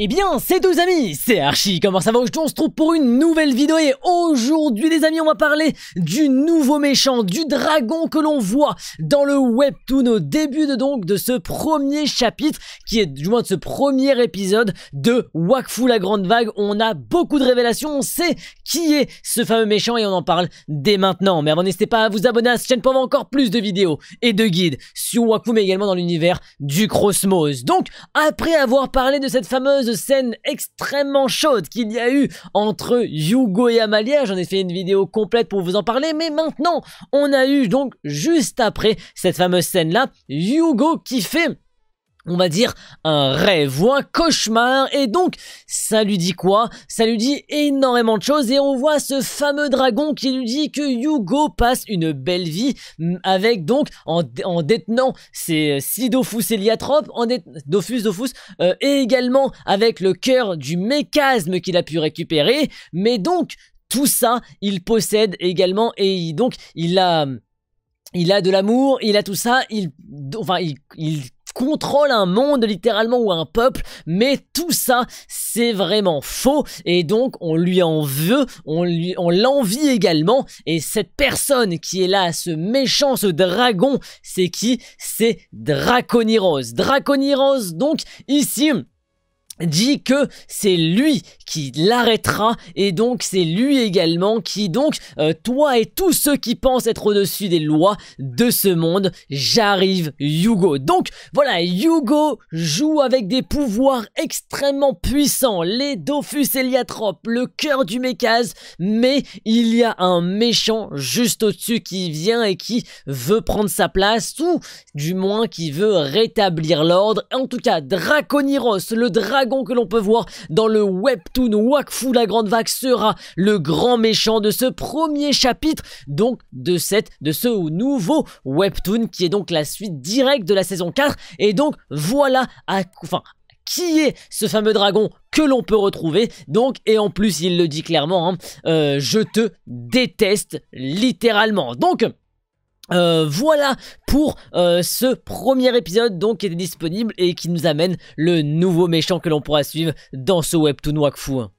Eh bien, c'est tous amis, c'est Archie, comment ça va aujourd'hui On se trouve pour une nouvelle vidéo et aujourd'hui les amis, on va parler du nouveau méchant, du dragon que l'on voit dans le webtoon au début de donc de ce premier chapitre qui est du moins de ce premier épisode de Wakfu la Grande Vague. On a beaucoup de révélations, on sait qui est ce fameux méchant et on en parle dès maintenant. Mais avant, n'hésitez pas à vous abonner à cette chaîne pour avoir encore plus de vidéos et de guides sur Wakfu mais également dans l'univers du Crossmos. Donc, après avoir parlé de cette fameuse scène extrêmement chaude qu'il y a eu entre Yugo et Amalia. J'en ai fait une vidéo complète pour vous en parler, mais maintenant, on a eu donc juste après cette fameuse scène-là, Yugo qui fait on va dire, un rêve ou un cauchemar. Et donc, ça lui dit quoi Ça lui dit énormément de choses. Et on voit ce fameux dragon qui lui dit que Hugo passe une belle vie mm, avec donc, en, détenant ses euh, six Dofus et en Dofus, Dofus, euh, et également avec le cœur du mécasme qu'il a pu récupérer. Mais donc, tout ça, il possède également. Et donc, il a... Il a de l'amour, il a tout ça, il, enfin, il, il contrôle un monde littéralement ou un peuple, mais tout ça c'est vraiment faux et donc on lui en veut, on lui on l'envie également et cette personne qui est là, ce méchant, ce dragon, c'est qui C'est Draconiros. Draconiros donc ici dit que c'est lui qui l'arrêtera et donc c'est lui également qui donc euh, toi et tous ceux qui pensent être au-dessus des lois de ce monde j'arrive Yugo donc voilà Yugo joue avec des pouvoirs extrêmement puissants les Dofus Eliatrope, le cœur du Mécase mais il y a un méchant juste au-dessus qui vient et qui veut prendre sa place ou du moins qui veut rétablir l'ordre en tout cas Draconiros le dragon que l'on peut voir dans le webtoon Wakfu la grande vague sera le grand méchant de ce premier chapitre donc de cette de ce nouveau webtoon qui est donc la suite directe de la saison 4 et donc voilà enfin qui est ce fameux dragon que l'on peut retrouver. Donc, et en plus, il le dit clairement, hein, euh, je te déteste littéralement. Donc, euh, voilà pour euh, ce premier épisode donc qui est disponible et qui nous amène le nouveau méchant que l'on pourra suivre dans ce webtoon Wakfu.